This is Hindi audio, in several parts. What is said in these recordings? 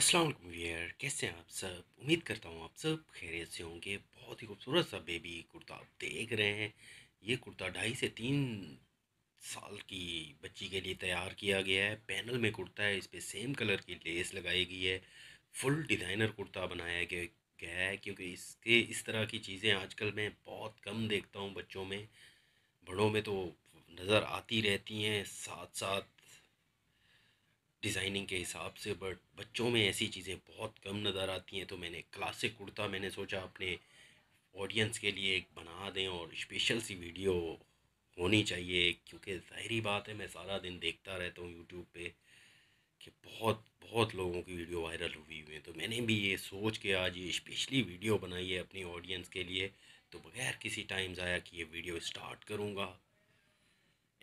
असलम वियर कैसे हैं आप सब उम्मीद करता हूँ आप सब खैरियत से होंगे बहुत ही खूबसूरत सा बेबी कुर्ता आप देख रहे हैं ये कुर्ता ढाई से तीन साल की बच्ची के लिए तैयार किया गया है पैनल में कुर्ता है इस पर सेम कलर की लेस लगाई गई है फुल डिज़ाइनर कुर्ता बनाया गया गया है क्योंकि इसके इस तरह की चीज़ें आजकल मैं बहुत कम देखता हूँ बच्चों में बड़ों में तो नज़र आती रहती हैं साथ साथ डिज़ाइनिंग के हिसाब से बट बच्चों में ऐसी चीज़ें बहुत कम नज़र आती हैं तो मैंने क्लासिक कुर्ता मैंने सोचा अपने ऑडियंस के लिए एक बना दें और स्पेशल सी वीडियो होनी चाहिए क्योंकि ज़ाहरी बात है मैं सारा दिन देखता रहता हूँ यूट्यूब पे कि बहुत बहुत लोगों की वीडियो वायरल हुई हुई है तो मैंने भी ये सोच के आज ये स्पेशली वीडियो बनाई है अपनी ऑडियंस के लिए तो बगैर किसी टाइम ज़ाया कि ये वीडियो स्टार्ट करूँगा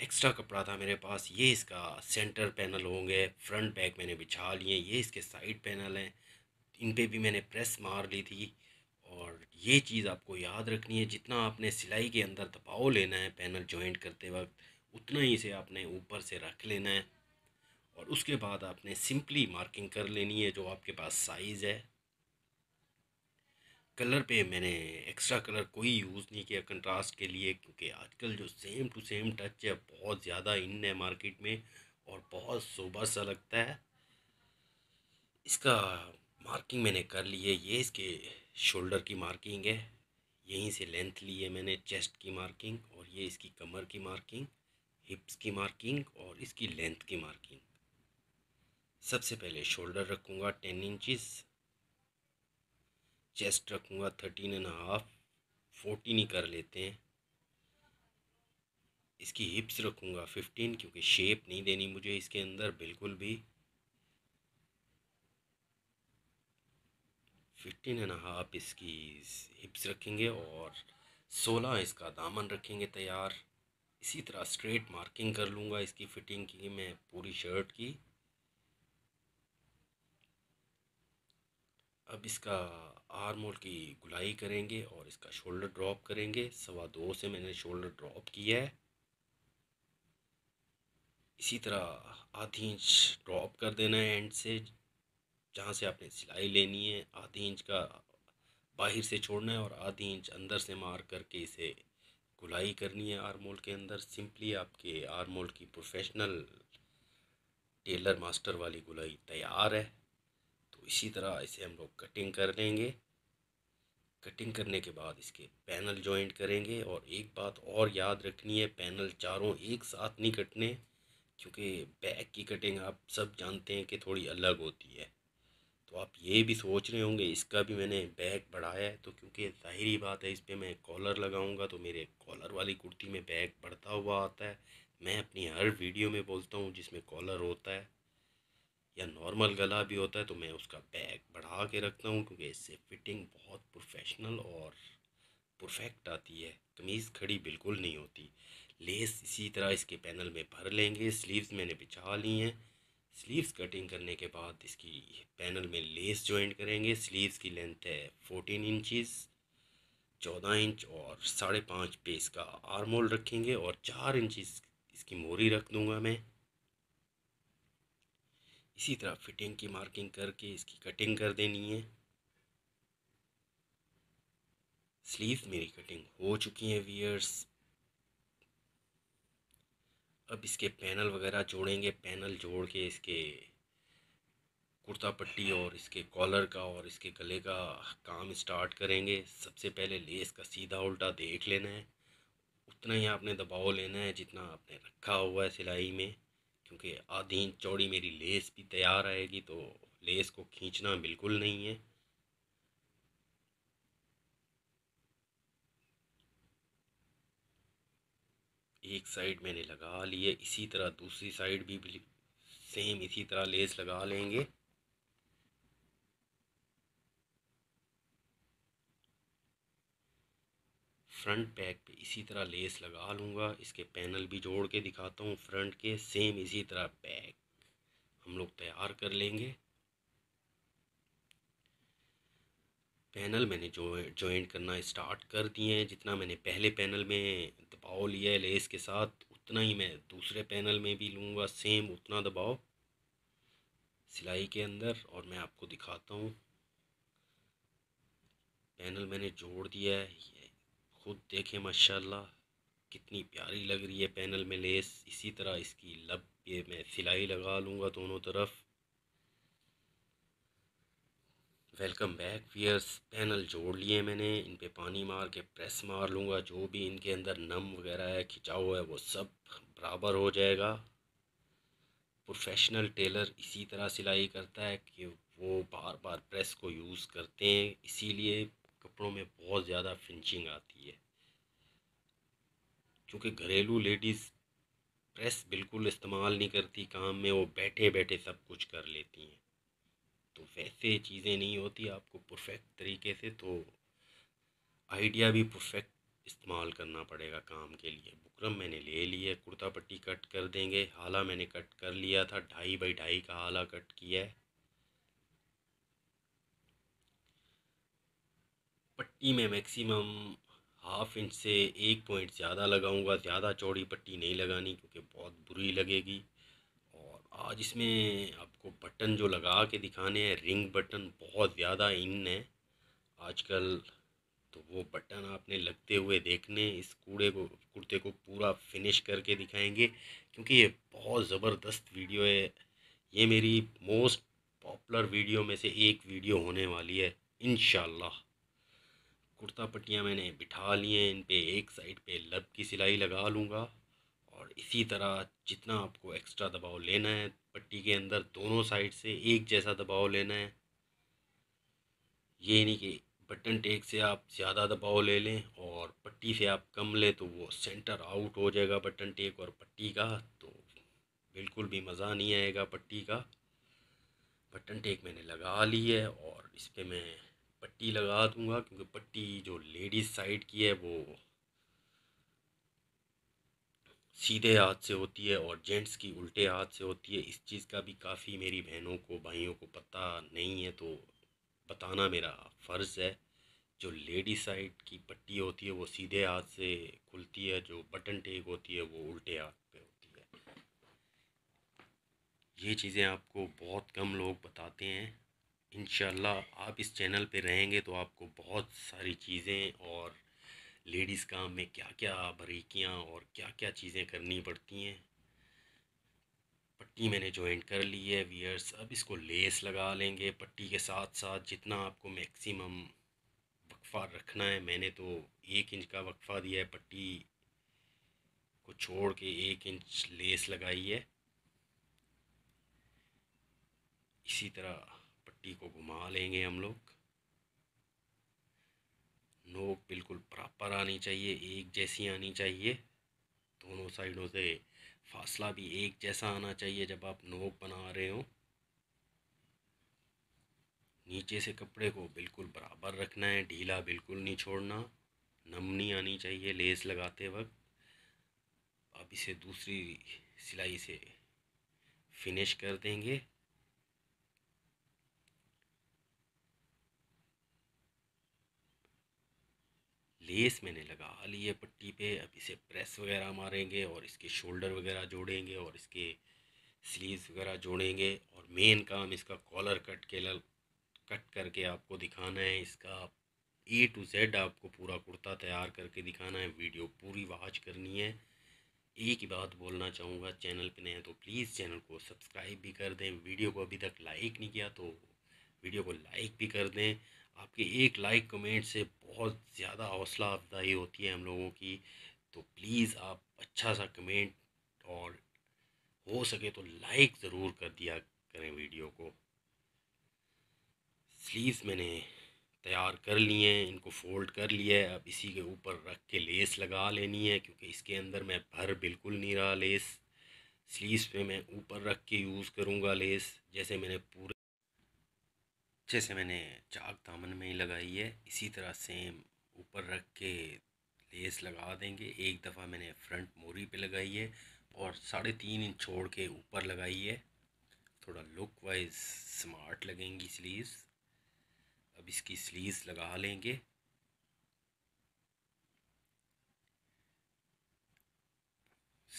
एक्स्ट्रा कपड़ा था मेरे पास ये इसका सेंटर पैनल होंगे फ्रंट बैक मैंने बिछा लिए ये इसके साइड पैनल हैं इन पे भी मैंने प्रेस मार ली थी और ये चीज़ आपको याद रखनी है जितना आपने सिलाई के अंदर दबाव लेना है पैनल जॉइंट करते वक्त उतना ही इसे आपने ऊपर से रख लेना है और उसके बाद आपने सिंपली मार्किंग कर लेनी है जो आपके पास साइज़ है कलर पे मैंने एक्स्ट्रा कलर कोई यूज़ नहीं किया कंट्रास्ट के लिए क्योंकि आजकल जो सेम टू सेम टच है बहुत ज़्यादा इन है मार्केट में और बहुत सोबा सा लगता है इसका मार्किंग मैंने कर ली है ये इसके शोल्डर की मार्किंग है यहीं से लेंथ ली है मैंने चेस्ट की मार्किंग और ये इसकी कमर की मार्किंग हिप्स की मार्किंग और इसकी लेंथ की मार्किंग सबसे पहले शोल्डर रखूँगा टेन इंचज़ चेस्ट रखूँगा थर्टीन एंड हाफ फोर्टीन ही कर लेते हैं इसकी हिप्स रखूँगा फिफ्टीन क्योंकि शेप नहीं देनी मुझे इसके अंदर बिल्कुल भी फिफ्टीन एंड हाफ इसकी हिप्स रखेंगे और सोलह इसका दामन रखेंगे तैयार इसी तरह स्ट्रेट मार्किंग कर लूँगा इसकी फिटिंग की मैं पूरी शर्ट की अब इसका आर्म होल की गुलाई करेंगे और इसका शोल्डर ड्रॉप करेंगे सवा दो से मैंने शोल्डर ड्रॉप किया है इसी तरह आधी इंच ड्रॉप कर देना है एंड से जहाँ से आपने सिलाई लेनी है आधी इंच का बाहर से छोड़ना है और आधी इंच अंदर से मार करके इसे गुलाई करनी है आर्मोल के अंदर सिंपली आपके आर्मोल की प्रोफेशनल टेलर मास्टर वाली गुलाई तैयार है तो इसी तरह इसे हम लोग कटिंग कर लेंगे कटिंग करने के बाद इसके पैनल जॉइंट करेंगे और एक बात और याद रखनी है पैनल चारों एक साथ नहीं कटने क्योंकि बैक की कटिंग आप सब जानते हैं कि थोड़ी अलग होती है तो आप ये भी सोच रहे होंगे इसका भी मैंने बैक बढ़ाया है तो क्योंकि जाहिर बात है इस पर मैं कॉलर लगाऊंगा तो मेरे कॉलर वाली कुर्ती में बैक बढ़ता हुआ आता है मैं अपनी हर वीडियो में बोलता हूँ जिसमें कॉलर होता है या नॉर्मल गला भी होता है तो मैं उसका बैग बढ़ा के रखता हूँ क्योंकि इससे फिटिंग बहुत प्रोफेशनल और परफेक्ट आती है कमीज़ खड़ी बिल्कुल नहीं होती लेस इसी तरह इसके पैनल में भर लेंगे स्लीव्स मैंने बिछा ली हैं स्लीव्स कटिंग करने के बाद इसकी पैनल में लेस जॉइंट करेंगे स्लीव्स की लेंथ है फोर्टीन इंचज़ चौदह इंच और साढ़े पाँच पे इसका आर्मोल रखेंगे और चार इंच इसकी मोरी रख दूँगा मैं इसी तरह फिटिंग की मार्किंग करके इसकी कटिंग कर देनी है स्लीव मेरी कटिंग हो चुकी है वियर्स अब इसके पैनल वगैरह जोड़ेंगे पैनल जोड़ के इसके कुर्ता पट्टी और इसके कॉलर का और इसके गले का काम स्टार्ट करेंगे सबसे पहले लेस का सीधा उल्टा देख लेना है उतना ही आपने दबाव लेना है जितना आपने रखा हुआ है सिलाई में क्योंकि आधी इंच चौड़ी मेरी लेस भी तैयार आएगी तो लेस को खींचना बिल्कुल नहीं है एक साइड मैंने लगा है इसी तरह दूसरी साइड भी, भी सेम इसी तरह लेस लगा लेंगे फ्रंट पैक पे इसी तरह लेस लगा लूँगा इसके पैनल भी जोड़ के दिखाता हूँ फ्रंट के सेम इसी तरह पैक हम लोग तैयार कर लेंगे पैनल मैंने जो जॉइंट करना स्टार्ट कर दिए हैं जितना मैंने पहले पैनल में दबाव लिया है लेस के साथ उतना ही मैं दूसरे पैनल में भी लूँगा सेम उतना दबाव सिलाई के अंदर और मैं आपको दिखाता हूँ पैनल मैंने जोड़ दिया है खुद देखें माशाल्लाह कितनी प्यारी लग रही है पैनल में लेस इसी तरह इसकी लब पे मैं सिलाई लगा लूँगा दोनों तरफ वेलकम बैक वियर्स पैनल जोड़ लिए मैंने इन पे पानी मार के प्रेस मार लूँगा जो भी इनके अंदर नम वगैरह है खिंचाव है वो सब बराबर हो जाएगा प्रोफेशनल टेलर इसी तरह सिलाई करता है कि वो बार बार प्रेस को यूज़ करते हैं इसीलिए कपड़ों में बहुत ज़्यादा फिनिशिंग आती है क्योंकि घरेलू लेडीज़ प्रेस बिल्कुल इस्तेमाल नहीं करती काम में वो बैठे बैठे सब कुछ कर लेती हैं तो वैसे चीज़ें नहीं होती आपको परफेक्ट तरीके से तो आइडिया भी परफेक्ट इस्तेमाल करना पड़ेगा काम के लिए बुकरम मैंने ले लिया कुर्ता पट्टी कट कर देंगे हाला मैंने कट कर लिया था ढाई बाई ढाई का हाला कट किया है पट्टी e में मैक्सिमम हाफ इंच से एक पॉइंट ज़्यादा लगाऊंगा ज़्यादा चौड़ी पट्टी नहीं लगानी क्योंकि बहुत बुरी लगेगी और आज इसमें आपको बटन जो लगा के दिखाने हैं रिंग बटन बहुत ज़्यादा इन है आजकल तो वो बटन आपने लगते हुए देखने इस कूड़े को कुर्ते को पूरा फिनिश करके दिखाएंगे क्योंकि ये बहुत ज़बरदस्त वीडियो है ये मेरी मोस्ट पॉपुलर वीडियो में से एक वीडियो होने वाली है इन कुर्ता पट्टियाँ मैंने बिठा ली हैं इन पे एक साइड पे लब की सिलाई लगा लूँगा और इसी तरह जितना आपको एक्स्ट्रा दबाव लेना है पट्टी के अंदर दोनों साइड से एक जैसा दबाव लेना है ये नहीं कि बटन टेक से आप ज़्यादा दबाव ले लें और पट्टी से आप कम लें तो वो सेंटर आउट हो जाएगा बटन टेक और पट्टी का तो बिल्कुल भी मज़ा नहीं आएगा पट्टी का बटन टेक मैंने लगा ली है और इस पर मैं पट्टी लगा दूंगा क्योंकि पट्टी जो लेडीज साइड की है वो सीधे हाथ से होती है और जेंट्स की उल्टे हाथ से होती है इस चीज़ का भी काफ़ी मेरी बहनों को भाइयों को पता नहीं है तो बताना मेरा फ़र्ज़ है जो लेडी साइड की पट्टी होती है वो सीधे हाथ से खुलती है जो बटन टेक होती है वो उल्टे हाथ पे होती है ये चीज़ें आपको बहुत कम लोग बताते हैं इन आप इस चैनल पे रहेंगे तो आपको बहुत सारी चीज़ें और लेडीज़ काम में क्या क्या बरीकियाँ और क्या क्या चीज़ें करनी पड़ती हैं पट्टी मैंने जॉइंट कर ली है वियर्स अब इसको लेस लगा लेंगे पट्टी के साथ साथ जितना आपको मैक्सिमम वक्फ़ा रखना है मैंने तो एक इंच का वक्फ़ा दिया है पट्टी को छोड़ के एक इंच लेस लगाई है इसी तरह मिट्टी को घुमा लेंगे हम लोग नोक बिल्कुल प्रॉपर आनी चाहिए एक जैसी आनी चाहिए दोनों साइडों से फासला भी एक जैसा आना चाहिए जब आप नोक बना रहे हो नीचे से कपड़े को बिल्कुल बराबर रखना है ढीला बिल्कुल नहीं छोड़ना नमनी आनी चाहिए लेस लगाते वक्त अब इसे दूसरी सिलाई से फिनिश कर देंगे रेस मैंने लगा ली है पट्टी पे अब इसे प्रेस वगैरह मारेंगे और इसके शोल्डर वगैरह जोड़ेंगे और इसके स्लीव्स वगैरह जोड़ेंगे और मेन काम इसका कॉलर कट के लल कट करके आपको दिखाना है इसका ए टू जेड आपको पूरा कुर्ता तैयार करके दिखाना है वीडियो पूरी वाच करनी है एक ही बात बोलना चाहूँगा चैनल पर नए तो प्लीज़ चैनल को सब्सक्राइब भी कर दें वीडियो को अभी तक लाइक नहीं किया तो वीडियो को लाइक भी कर दें आपके एक लाइक कमेंट से बहुत ज़्यादा हौसला अफजाई होती है हम लोगों की तो प्लीज़ आप अच्छा सा कमेंट और हो सके तो लाइक ज़रूर कर दिया करें वीडियो को स्लीव्स मैंने तैयार कर लिए हैं इनको फोल्ड कर लिया है अब इसी के ऊपर रख के लेस लगा लेनी है क्योंकि इसके अंदर मैं भर बिल्कुल नहीं रहा लेस स्लीव्स पे मैं ऊपर रख के यूज़ करूँगा लेस जैसे मैंने पूरे अच्छे से मैंने चाक दामन में ही लगाई है इसी तरह सेम ऊपर रख के लेस लगा देंगे एक दफ़ा मैंने फ्रंट मोरी पे लगाई है और साढ़े तीन इंच छोड़ के ऊपर लगाई है थोड़ा लुक वाइज स्मार्ट लगेंगी स्लीव्स अब इसकी स्लीव्स लगा लेंगे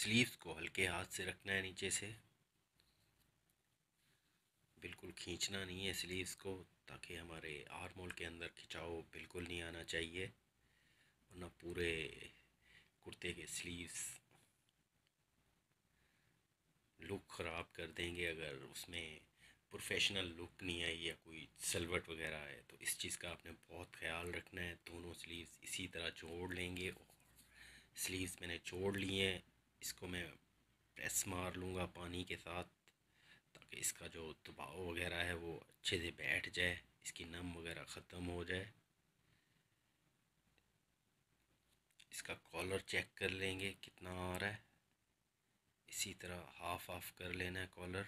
स्लीव्स को हल्के हाथ से रखना है नीचे से बिल्कुल खींचना नहीं है स्लीव्स को ताकि हमारे आर्म होल के अंदर खिंचाव बिल्कुल नहीं आना चाहिए वरना पूरे कुर्ते के स्लीव्स लुक ख़राब कर देंगे अगर उसमें प्रोफेशनल लुक नहीं आई या कोई सलवट वगैरह है तो इस चीज़ का आपने बहुत ख्याल रखना है दोनों स्लीव्स इसी तरह जोड़ लेंगे स्लीव्स मैंने जोड़ लिए हैं इसको मैं प्रेस मार लूँगा पानी के साथ इसका जो दबाव वगैरह है वो अच्छे से बैठ जाए इसकी नम वगैरह ख़त्म हो जाए इसका कॉलर चेक कर लेंगे कितना आ रहा है इसी तरह हाफ हाफ कर लेना है कॉलर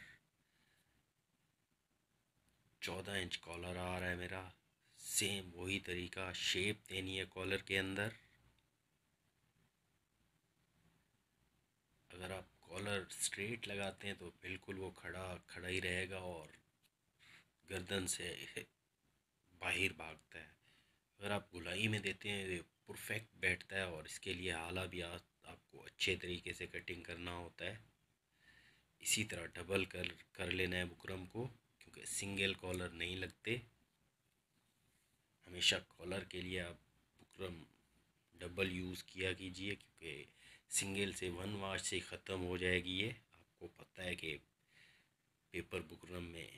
चौदह इंच कॉलर आ रहा है मेरा सेम वही तरीका शेप देनी है कॉलर के अंदर अगर आप कॉलर स्ट्रेट लगाते हैं तो बिल्कुल वो खड़ा खड़ा ही रहेगा और गर्दन से बाहर भागता है अगर आप गुलाई में देते हैं तो परफेक्ट बैठता है और इसके लिए आला भी आप, आपको अच्छे तरीके से कटिंग करना होता है इसी तरह डबल कर कर लेना है बुकरम को क्योंकि सिंगल कॉलर नहीं लगते हमेशा कॉलर के लिए आप बुकरम डबल यूज़ किया कीजिए क्योंकि सिंगल से वन मार्च से ख़त्म हो जाएगी ये आपको पता है कि पेपर बुकरम में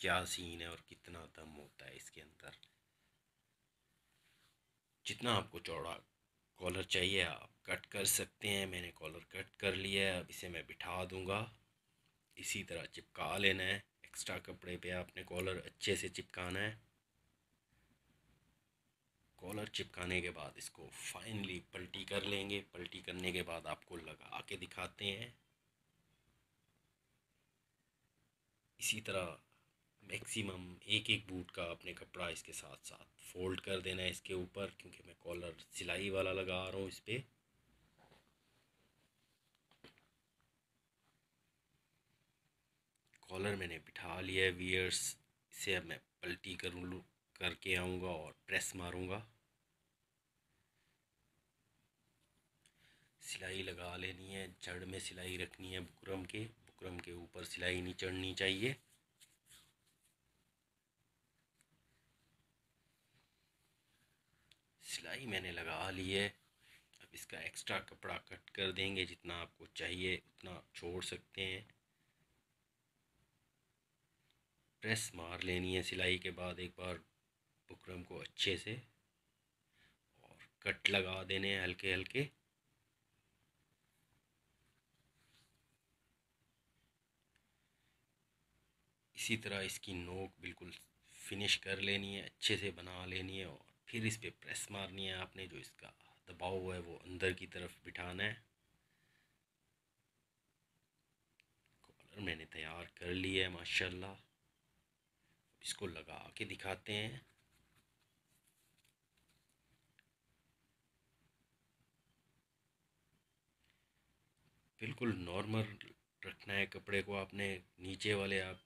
क्या सीन है और कितना दम होता है इसके अंदर जितना आपको चौड़ा कॉलर चाहिए आप कट कर सकते हैं मैंने कॉलर कट कर लिया है अब इसे मैं बिठा दूंगा इसी तरह चिपका लेना है एक्स्ट्रा कपड़े पे आपने कॉलर अच्छे से चिपकाना है कॉलर चिपकाने के बाद इसको फाइनली पलटी कर लेंगे पलटी करने के बाद आपको लगा के दिखाते हैं इसी तरह मैक्सिमम एक एक बूट का अपने कपड़ा इसके साथ साथ फोल्ड कर देना है इसके ऊपर क्योंकि मैं कॉलर सिलाई वाला लगा रहा हूँ इस पर कॉलर मैंने बिठा लिया है वियर्स इसे अब मैं पलटी करूँ करके आऊँगा और प्रेस मारूँगा सिलाई लगा लेनी है जड़ में सिलाई रखनी है बुकरम के बुकरम के ऊपर सिलाई नहीं चढ़नी चाहिए सिलाई मैंने लगा ली है अब इसका एक्स्ट्रा कपड़ा कट कर देंगे जितना आपको चाहिए उतना आप छोड़ सकते हैं प्रेस मार लेनी है सिलाई के बाद एक बार बुकरम को अच्छे से और कट लगा देने हैं हल्के हल्के इसी तरह इसकी नोक बिल्कुल फिनिश कर लेनी है अच्छे से बना लेनी है और फिर इस पर प्रेस मारनी है आपने जो इसका दबाव है वो अंदर की तरफ बिठाना है कॉलर मैंने तैयार कर लिया है माशाल्लाह इसको लगा के दिखाते हैं बिल्कुल नॉर्मल रखना है कपड़े को आपने नीचे वाले आप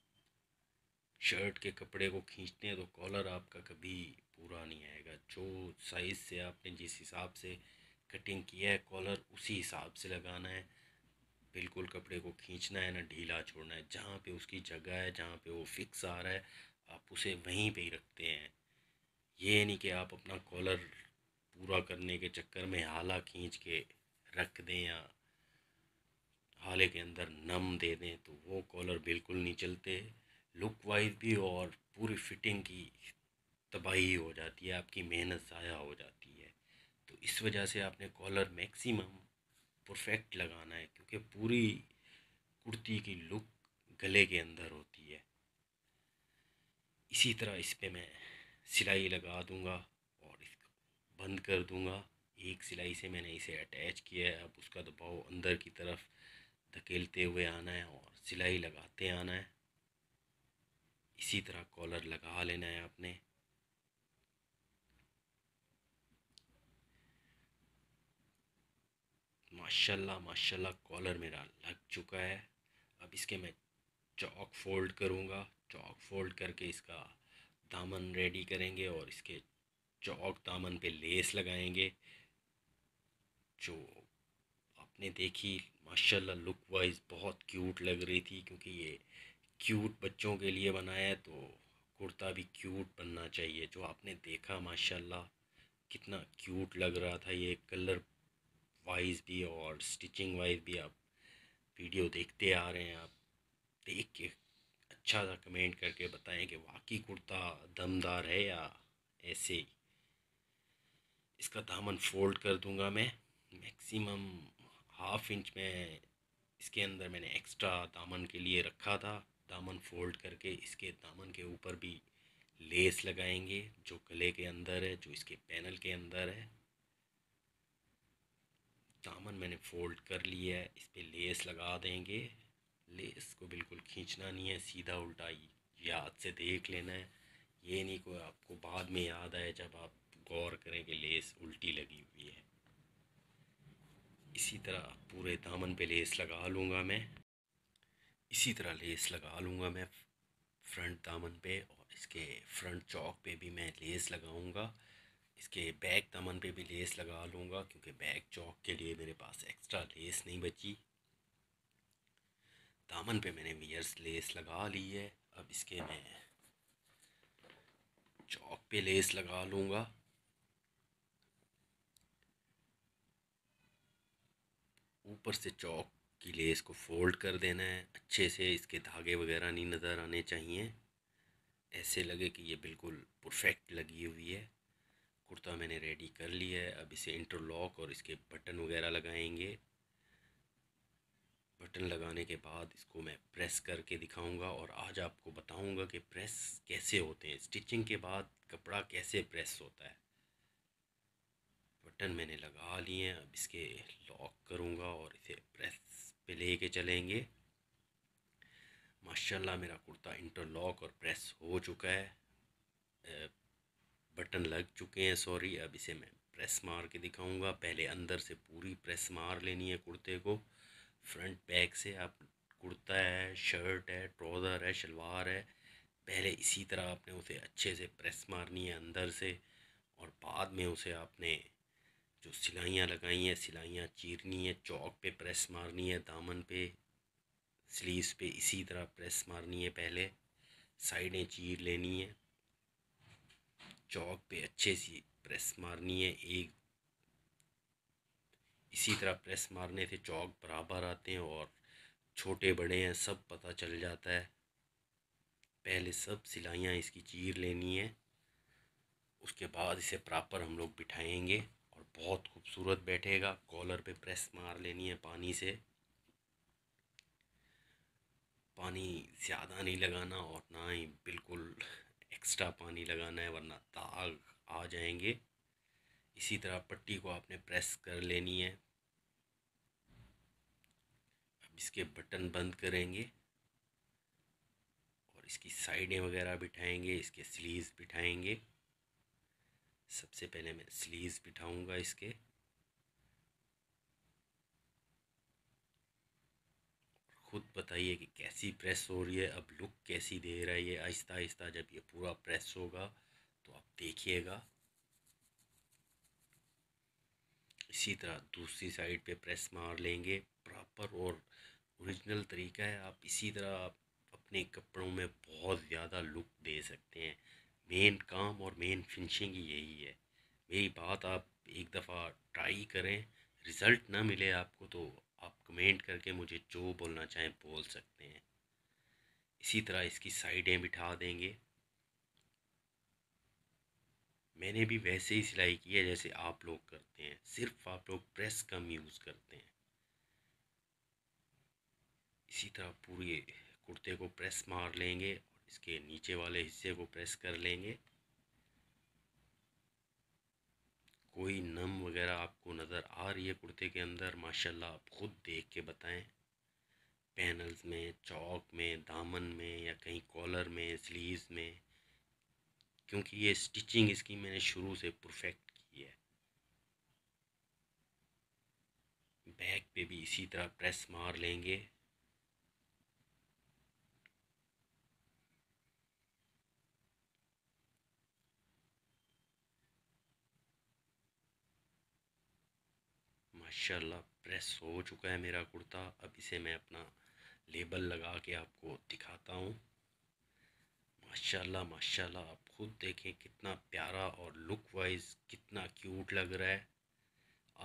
शर्ट के कपड़े को खींचते हैं तो कॉलर आपका कभी पूरा नहीं आएगा जो साइज़ से आपने जिस हिसाब से कटिंग किया है कॉलर उसी हिसाब से लगाना है बिल्कुल कपड़े को खींचना है ना ढीला छोड़ना है जहाँ पे उसकी जगह है जहाँ पे वो फिक्स आ रहा है आप उसे वहीं पे ही रखते हैं ये नहीं कि आप अपना कॉलर पूरा करने के चक्कर में हाला खींच के रख दें या हाले के अंदर नम दे दें तो वो कॉलर बिल्कुल नहीं चलते लुक वाइज भी और पूरी फिटिंग की तबाही हो जाती है आपकी मेहनत ज़ाया हो जाती है तो इस वजह से आपने कॉलर मैक्सिमम परफेक्ट लगाना है क्योंकि पूरी कुर्ती की लुक गले के अंदर होती है इसी तरह इस पर मैं सिलाई लगा दूंगा और इसको बंद कर दूंगा एक सिलाई से मैंने इसे अटैच किया है अब उसका दबाव अंदर की तरफ धकेलते हुए आना है और सिलाई लगाते आना है इसी तरह कॉलर लगा लेना है आपने माशाल्लाह माशाल्लाह कॉलर मेरा लग चुका है अब इसके मैं चौक फोल्ड करूँगा चौक फोल्ड करके इसका दामन रेडी करेंगे और इसके चौक दामन पे लेस लगाएंगे जो आपने देखी माशाल्लाह लुक वाइज बहुत क्यूट लग रही थी क्योंकि ये क्यूट बच्चों के लिए बनाया है तो कुर्ता भी क्यूट बनना चाहिए जो आपने देखा माशाल्लाह कितना क्यूट लग रहा था ये कलर वाइज भी और स्टिचिंग वाइज भी आप वीडियो देखते आ रहे हैं आप देख के अच्छा सा कमेंट करके बताएं कि वाकई कुर्ता दमदार है या ऐसे ही इसका दामन फोल्ड कर दूंगा मैं मैक्सिमम हाफ इंच में इसके अंदर मैंने एक्स्ट्रा दामन के लिए रखा था दामन फोल्ड करके इसके दामन के ऊपर भी लेस लगाएंगे जो गले के अंदर है जो इसके पैनल के अंदर है दामन मैंने फोल्ड कर लिया है इस पर लेस लगा देंगे लेस को बिल्कुल खींचना नहीं है सीधा उल्टा याद से देख लेना है ये नहीं कोई आपको बाद में याद आए जब आप गौर करें कि लेस उल्टी लगी हुई है इसी तरह पूरे दामन पे लेस लगा लूँगा मैं इसी तरह लेस लगा लूँगा मैं फ्रंट दामन पे और इसके फ्रंट चौक पे भी मैं लेस लगाऊँगा इसके बैक दामन पे भी लेस लगा लूँगा क्योंकि बैक चौक के लिए मेरे पास एक्स्ट्रा लेस नहीं बची दामन पे मैंने वियर्स लेस लगा ली है अब इसके मैं चौक पे लेस लगा लूँगा ऊपर से चौक के लिए इसको फोल्ड कर देना है अच्छे से इसके धागे वगैरह नहीं नज़र आने चाहिए ऐसे लगे कि ये बिल्कुल परफेक्ट लगी हुई है कुर्ता मैंने रेडी कर लिया है अब इसे इंटरलॉक और इसके बटन वगैरह लगाएंगे बटन लगाने के बाद इसको मैं प्रेस करके दिखाऊंगा और आज आपको बताऊंगा कि प्रेस कैसे होते हैं स्टिचिंग के बाद कपड़ा कैसे प्रेस होता है बटन मैंने लगा लिए हैं अब इसके लॉक करूँगा और इसे प्रेस पे ले के चलेंगे माशाल्लाह मेरा कुर्ता इंटरलॉक और प्रेस हो चुका है बटन लग चुके हैं सॉरी अब इसे मैं प्रेस मार के दिखाऊंगा पहले अंदर से पूरी प्रेस मार लेनी है कुर्ते को फ्रंट बैक से आप कुर्ता है शर्ट है ट्राउज़र है शलवार है पहले इसी तरह आपने उसे अच्छे से प्रेस मारनी है अंदर से और बाद में उसे आपने जो सिलाइयाँ लगाई हैं सिलाइयाँ चीरनी है चौक पे प्रेस मारनी है दामन पे स्लीव्स पे इसी तरह प्रेस मारनी है पहले साइडें चीर लेनी है चौक पे अच्छे से प्रेस मारनी है एक इसी तरह प्रेस मारने से चौक बराबर आते हैं और छोटे बड़े हैं सब पता चल जाता है पहले सब सिलाइयाँ इसकी चीर लेनी है उसके बाद इसे प्रॉपर हम लोग बिठाएंगे बहुत खूबसूरत बैठेगा कॉलर पे प्रेस मार लेनी है पानी से पानी ज़्यादा नहीं लगाना और ना ही बिल्कुल एक्स्ट्रा पानी लगाना है वरना दाग आ जाएंगे इसी तरह पट्टी को आपने प्रेस कर लेनी है अब इसके बटन बंद करेंगे और इसकी साइडें वगैरह बिठाएंगे इसके स्लीव्स बिठाएंगे सबसे पहले मैं स्लीव्स बिठाऊंगा इसके खुद बताइए कि कैसी प्रेस हो रही है अब लुक कैसी दे रहा है ये आहिस्ता आहिस्ता जब ये पूरा प्रेस होगा तो आप देखिएगा इसी तरह दूसरी साइड पे प्रेस मार लेंगे प्रॉपर और ओरिजिनल तरीका है आप इसी तरह आप अपने कपड़ों में बहुत ज़्यादा लुक दे सकते हैं मेन काम और मेन फिनिशिंग ही यही है मेरी बात आप एक दफ़ा ट्राई करें रिज़ल्ट ना मिले आपको तो आप कमेंट करके मुझे जो बोलना चाहें बोल सकते हैं इसी तरह इसकी साइडें बिठा देंगे मैंने भी वैसे ही सिलाई की है जैसे आप लोग करते हैं सिर्फ आप लोग प्रेस कम यूज़ करते हैं इसी तरह पूरे कुर्ते को प्रेस मार लेंगे इसके नीचे वाले हिस्से को प्रेस कर लेंगे कोई नम वगैरह आपको नज़र आ रही है कुर्ते के अंदर माशाल्लाह आप ख़ुद देख के बताएं पैनल्स में चौक में दामन में या कहीं कॉलर में स्लीव्स में क्योंकि ये स्टिचिंग इसकी मैंने शुरू से परफेक्ट की है बैक पे भी इसी तरह प्रेस मार लेंगे माशाल्लाह प्रेस हो चुका है मेरा कुर्ता अब इसे मैं अपना लेबल लगा के आपको दिखाता हूँ माशाल्लाह माशाल्लाह आप खुद देखें कितना प्यारा और लुक वाइज कितना क्यूट लग रहा है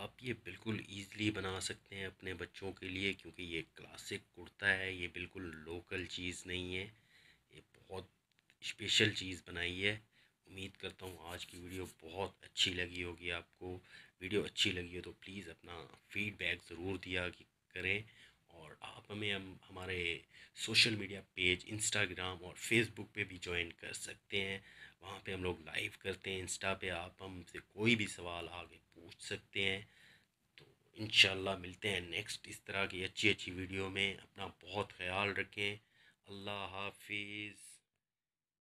आप ये बिल्कुल ईज़िली बना सकते हैं अपने बच्चों के लिए क्योंकि ये क्लासिक कुर्ता है ये बिल्कुल लोकल चीज़ नहीं है ये बहुत स्पेशल चीज़ बनाई है उम्मीद करता हूँ आज की वीडियो बहुत अच्छी लगी होगी आपको वीडियो अच्छी लगी हो तो प्लीज़ अपना फीडबैक ज़रूर दिया कि करें और आप हमें हम हमारे सोशल मीडिया पेज इंस्टाग्राम और फेसबुक पे भी ज्वाइन कर सकते हैं वहाँ पे हम लोग लाइव करते हैं इंस्टा पे आप हमसे कोई भी सवाल आगे पूछ सकते हैं तो इन मिलते हैं नेक्स्ट इस तरह की अच्छी अच्छी वीडियो में अपना बहुत ख्याल रखें अल्लाह हाफिज़